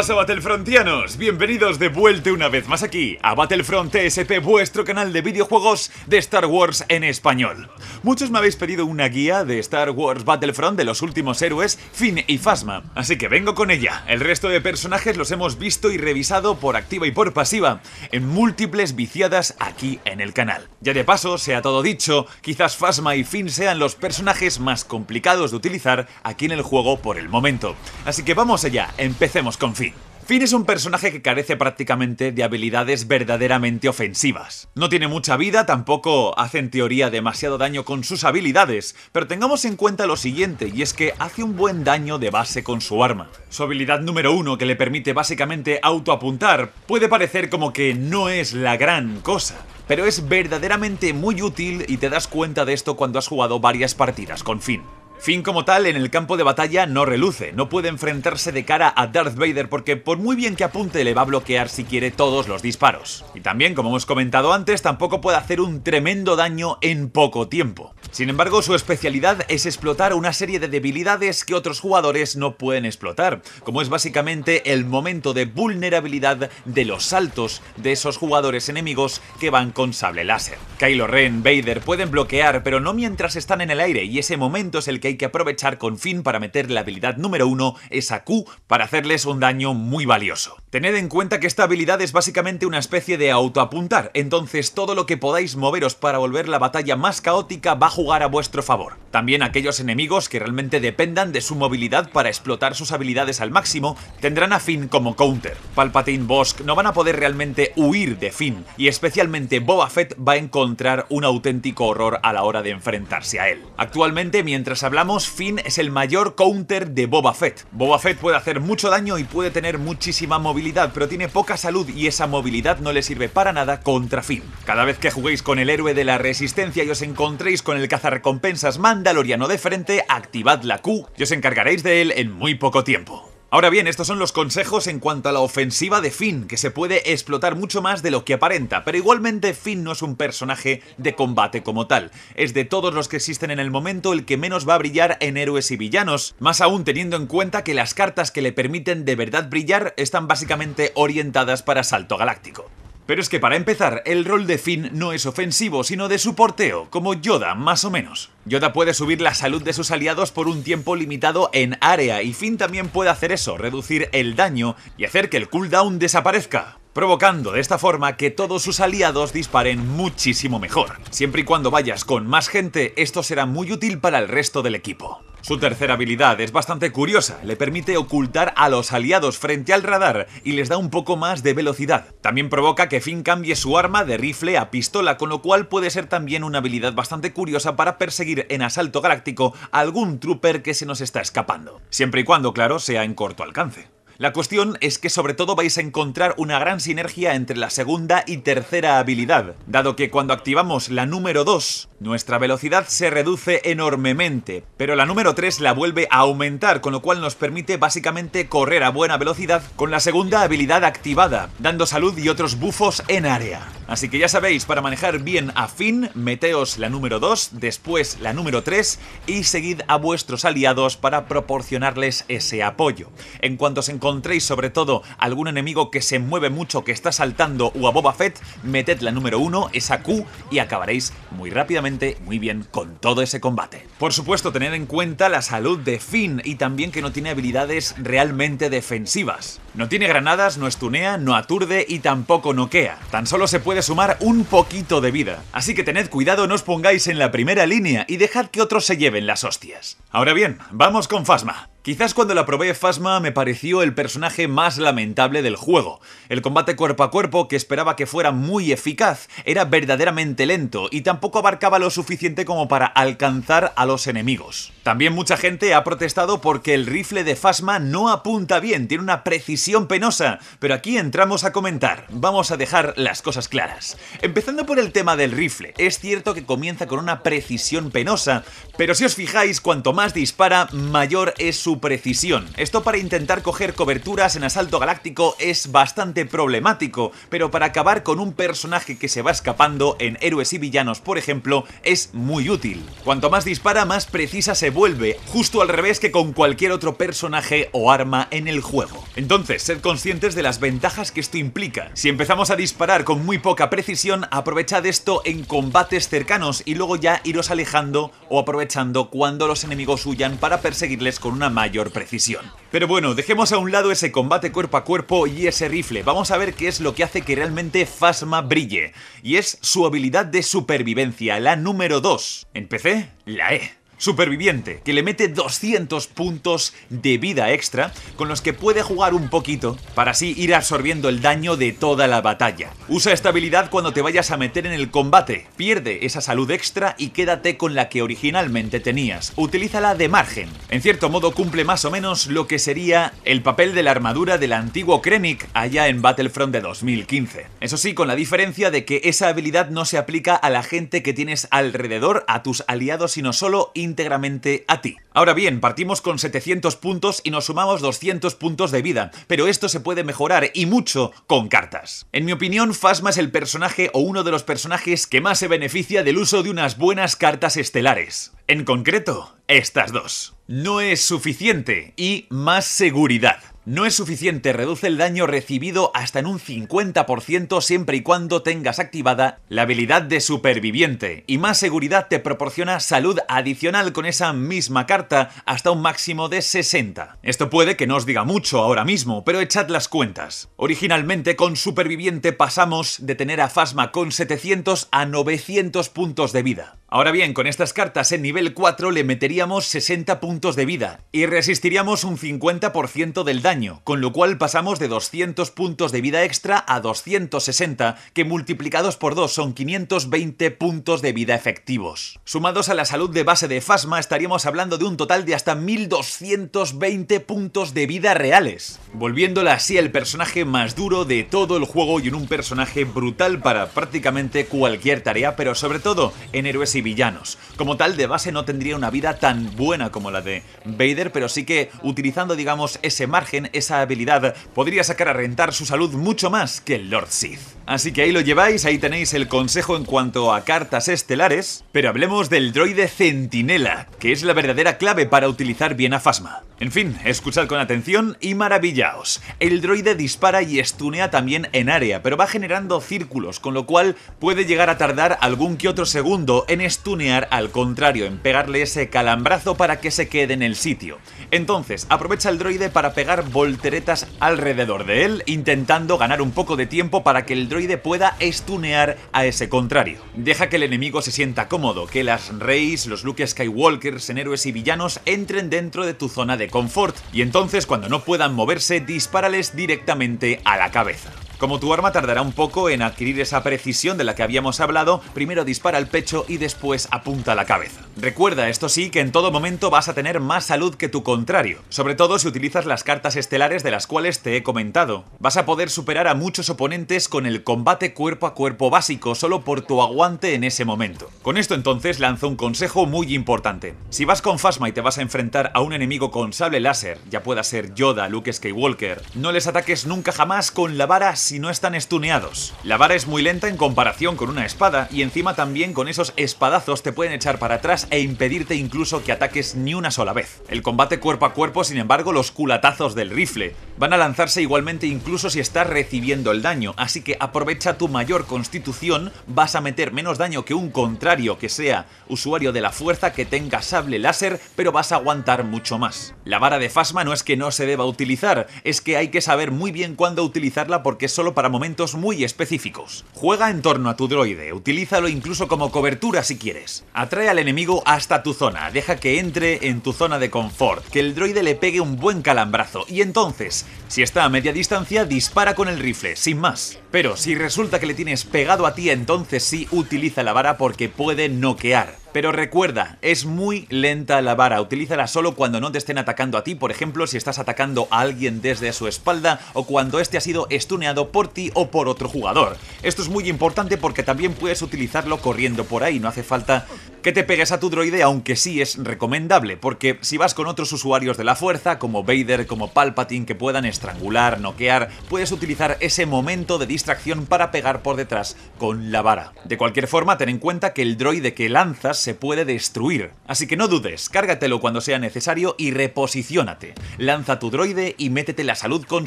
a Battlefrontianos? Bienvenidos de vuelta una vez más aquí a Battlefront TSP, vuestro canal de videojuegos de Star Wars en español. Muchos me habéis pedido una guía de Star Wars Battlefront de los últimos héroes Finn y Phasma, así que vengo con ella. El resto de personajes los hemos visto y revisado por activa y por pasiva, en múltiples viciadas aquí en el canal. Ya de paso, sea todo dicho, quizás Phasma y Finn sean los personajes más complicados de utilizar aquí en el juego por el momento. Así que vamos allá, empecemos con Finn. Finn es un personaje que carece prácticamente de habilidades verdaderamente ofensivas. No tiene mucha vida, tampoco hace en teoría demasiado daño con sus habilidades, pero tengamos en cuenta lo siguiente, y es que hace un buen daño de base con su arma. Su habilidad número uno, que le permite básicamente autoapuntar, puede parecer como que no es la gran cosa, pero es verdaderamente muy útil y te das cuenta de esto cuando has jugado varias partidas con Finn. Fin como tal en el campo de batalla no reluce, no puede enfrentarse de cara a Darth Vader porque por muy bien que apunte le va a bloquear si quiere todos los disparos. Y también, como hemos comentado antes, tampoco puede hacer un tremendo daño en poco tiempo. Sin embargo, su especialidad es explotar una serie de debilidades que otros jugadores no pueden explotar, como es básicamente el momento de vulnerabilidad de los saltos de esos jugadores enemigos que van con sable láser. Kylo Ren, Vader pueden bloquear, pero no mientras están en el aire y ese momento es el que hay que aprovechar con fin para meter la habilidad número 1, esa Q, para hacerles un daño muy valioso. Tened en cuenta que esta habilidad es básicamente una especie de autoapuntar, entonces todo lo que podáis moveros para volver la batalla más caótica va a jugar a vuestro favor. También aquellos enemigos que realmente dependan de su movilidad para explotar sus habilidades al máximo tendrán a Finn como counter. Palpatine Bosk no van a poder realmente huir de Finn, y especialmente Boba Fett va a encontrar un auténtico horror a la hora de enfrentarse a él. Actualmente, mientras hablamos, Finn es el mayor counter de Boba Fett. Boba Fett puede hacer mucho daño y puede tener muchísima movilidad pero tiene poca salud y esa movilidad no le sirve para nada contra Finn. Cada vez que juguéis con el héroe de la resistencia y os encontréis con el cazarrecompensas mandaloriano de frente, activad la Q y os encargaréis de él en muy poco tiempo. Ahora bien, estos son los consejos en cuanto a la ofensiva de Finn, que se puede explotar mucho más de lo que aparenta, pero igualmente Finn no es un personaje de combate como tal. Es de todos los que existen en el momento el que menos va a brillar en héroes y villanos, más aún teniendo en cuenta que las cartas que le permiten de verdad brillar están básicamente orientadas para Salto Galáctico. Pero es que para empezar, el rol de Finn no es ofensivo, sino de su porteo, como Yoda, más o menos. Yoda puede subir la salud de sus aliados por un tiempo limitado en área, y Finn también puede hacer eso, reducir el daño y hacer que el cooldown desaparezca provocando de esta forma que todos sus aliados disparen muchísimo mejor. Siempre y cuando vayas con más gente, esto será muy útil para el resto del equipo. Su tercera habilidad es bastante curiosa, le permite ocultar a los aliados frente al radar y les da un poco más de velocidad. También provoca que Finn cambie su arma de rifle a pistola, con lo cual puede ser también una habilidad bastante curiosa para perseguir en asalto galáctico a algún trooper que se nos está escapando. Siempre y cuando, claro, sea en corto alcance. La cuestión es que sobre todo vais a encontrar una gran sinergia entre la segunda y tercera habilidad, dado que cuando activamos la número 2, nuestra velocidad se reduce enormemente, pero la número 3 la vuelve a aumentar, con lo cual nos permite básicamente correr a buena velocidad con la segunda habilidad activada, dando salud y otros bufos en área. Así que ya sabéis, para manejar bien a Finn, meteos la número 2, después la número 3 y seguid a vuestros aliados para proporcionarles ese apoyo. En cuanto os encontréis sobre todo algún enemigo que se mueve mucho, que está saltando o a Boba Fett, meted la número 1, esa Q, y acabaréis muy rápidamente, muy bien con todo ese combate. Por supuesto, tener en cuenta la salud de Finn y también que no tiene habilidades realmente defensivas. No tiene granadas, no estunea, no aturde y tampoco noquea. Tan solo se puede sumar un poquito de vida. Así que tened cuidado, no os pongáis en la primera línea y dejad que otros se lleven las hostias. Ahora bien, vamos con Fasma. Quizás cuando la probé Fasma me pareció el personaje más lamentable del juego. El combate cuerpo a cuerpo, que esperaba que fuera muy eficaz, era verdaderamente lento y tampoco abarcaba lo suficiente como para alcanzar a los enemigos. También mucha gente ha protestado porque el rifle de Fasma no apunta bien, tiene una precisión penosa, pero aquí entramos a comentar. Vamos a dejar las cosas claras. Empezando por el tema del rifle, es cierto que comienza con una precisión penosa, pero si os fijáis, cuanto más dispara, mayor es su precisión. Esto para intentar coger coberturas en asalto galáctico es bastante problemático, pero para acabar con un personaje que se va escapando en héroes y villanos, por ejemplo, es muy útil. Cuanto más dispara, más precisa se vuelve, justo al revés que con cualquier otro personaje o arma en el juego. Entonces, sed conscientes de las ventajas que esto implica. Si empezamos a disparar con muy poca precisión, aprovechad esto en combates cercanos y luego ya iros alejando o aprovechando cuando los enemigos huyan para perseguirles con una malla mayor precisión. Pero bueno, dejemos a un lado ese combate cuerpo a cuerpo y ese rifle, vamos a ver qué es lo que hace que realmente Fasma brille, y es su habilidad de supervivencia, la número 2. En PC, la E. Superviviente, que le mete 200 puntos de vida extra, con los que puede jugar un poquito, para así ir absorbiendo el daño de toda la batalla. Usa esta habilidad cuando te vayas a meter en el combate, pierde esa salud extra y quédate con la que originalmente tenías, utilízala de margen. En cierto modo cumple más o menos lo que sería el papel de la armadura del antiguo Krennic allá en Battlefront de 2015. Eso sí, con la diferencia de que esa habilidad no se aplica a la gente que tienes alrededor, a tus aliados, sino solo íntegramente a ti. Ahora bien, partimos con 700 puntos y nos sumamos 200 puntos de vida, pero esto se puede mejorar y mucho con cartas. En mi opinión, Fasma es el personaje o uno de los personajes que más se beneficia del uso de unas buenas cartas estelares. En concreto, estas dos. No es suficiente y más seguridad. No es suficiente, reduce el daño recibido hasta en un 50% siempre y cuando tengas activada la habilidad de superviviente y más seguridad te proporciona salud adicional con esa misma carta hasta un máximo de 60. Esto puede que no os diga mucho ahora mismo, pero echad las cuentas. Originalmente con superviviente pasamos de tener a Fasma con 700 a 900 puntos de vida. Ahora bien, con estas cartas en nivel 4 le meteríamos 60 puntos de vida y resistiríamos un 50% del daño, con lo cual pasamos de 200 puntos de vida extra a 260, que multiplicados por 2 son 520 puntos de vida efectivos. Sumados a la salud de base de Fasma estaríamos hablando de un total de hasta 1220 puntos de vida reales, volviéndola así el personaje más duro de todo el juego y en un personaje brutal para prácticamente cualquier tarea, pero sobre todo en héroes villanos. Como tal, de base no tendría una vida tan buena como la de Vader, pero sí que utilizando, digamos, ese margen, esa habilidad, podría sacar a rentar su salud mucho más que el Lord Sith. Así que ahí lo lleváis, ahí tenéis el consejo en cuanto a cartas estelares, pero hablemos del droide Centinela, que es la verdadera clave para utilizar bien a Fasma. En fin, escuchad con atención y maravillaos. El droide dispara y estunea también en área, pero va generando círculos, con lo cual puede llegar a tardar algún que otro segundo en estunear al contrario, en pegarle ese calambrazo para que se quede en el sitio. Entonces, aprovecha el droide para pegar volteretas alrededor de él, intentando ganar un poco de tiempo para que el droide pueda estunear a ese contrario. Deja que el enemigo se sienta cómodo, que las Reis, los Luke Skywalkers en héroes y villanos entren dentro de tu zona de confort, y entonces cuando no puedan moverse dispárales directamente a la cabeza. Como tu arma tardará un poco en adquirir esa precisión de la que habíamos hablado, primero dispara el pecho y después apunta la cabeza. Recuerda, esto sí, que en todo momento vas a tener más salud que tu contrario, sobre todo si utilizas las cartas estelares de las cuales te he comentado. Vas a poder superar a muchos oponentes con el combate cuerpo a cuerpo básico solo por tu aguante en ese momento. Con esto entonces lanzo un consejo muy importante. Si vas con Fasma y te vas a enfrentar a un enemigo con sable láser, ya pueda ser Yoda, Luke Skywalker, no les ataques nunca jamás con la vara si no están estuneados. La vara es muy lenta en comparación con una espada y encima también con esos espadazos te pueden echar para atrás e impedirte incluso que ataques ni una sola vez. El combate cuerpo a cuerpo, sin embargo, los culatazos del rifle van a lanzarse igualmente incluso si estás recibiendo el daño, así que aprovecha tu mayor constitución, vas a meter menos daño que un contrario que sea usuario de la fuerza que tenga sable láser, pero vas a aguantar mucho más. La vara de Fasma no es que no se deba utilizar, es que hay que saber muy bien cuándo utilizarla porque es solo para momentos muy específicos. Juega en torno a tu droide, utilízalo incluso como cobertura si quieres. Atrae al enemigo hasta tu zona, deja que entre en tu zona de confort, que el droide le pegue un buen calambrazo y entonces, si está a media distancia, dispara con el rifle, sin más. Pero si resulta que le tienes pegado a ti, entonces sí utiliza la vara porque puede noquear. Pero recuerda, es muy lenta la vara, utilízala solo cuando no te estén atacando a ti, por ejemplo, si estás atacando a alguien desde su espalda o cuando este ha sido estuneado por ti o por otro jugador. Esto es muy importante porque también puedes utilizarlo corriendo por ahí, no hace falta que te pegues a tu droide, aunque sí es recomendable, porque si vas con otros usuarios de la fuerza, como Vader, como Palpatine, que puedan estrangular, noquear, puedes utilizar ese momento de distracción para pegar por detrás con la vara. De cualquier forma, ten en cuenta que el droide que lanzas se puede destruir, así que no dudes, cárgatelo cuando sea necesario y reposiciónate. Lanza tu droide y métete la salud con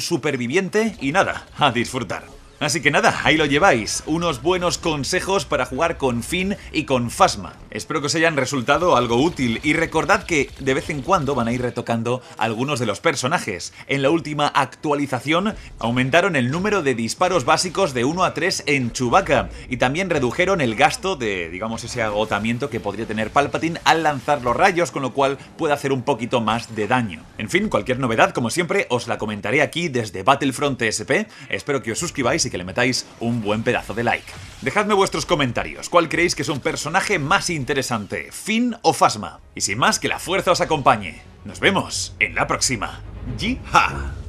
superviviente y nada, a disfrutar. Así que nada, ahí lo lleváis, unos buenos consejos para jugar con Finn y con Fasma. Espero que os hayan resultado algo útil y recordad que de vez en cuando van a ir retocando algunos de los personajes. En la última actualización aumentaron el número de disparos básicos de 1 a 3 en Chewbacca y también redujeron el gasto de, digamos, ese agotamiento que podría tener Palpatine al lanzar los rayos, con lo cual puede hacer un poquito más de daño. En fin, cualquier novedad, como siempre, os la comentaré aquí desde Battlefront SP. Espero que os suscribáis y que le metáis un buen pedazo de like. Dejadme vuestros comentarios, ¿cuál creéis que es un personaje más interesante, Finn o Fasma? Y sin más, que la fuerza os acompañe. Nos vemos en la próxima. Jiha.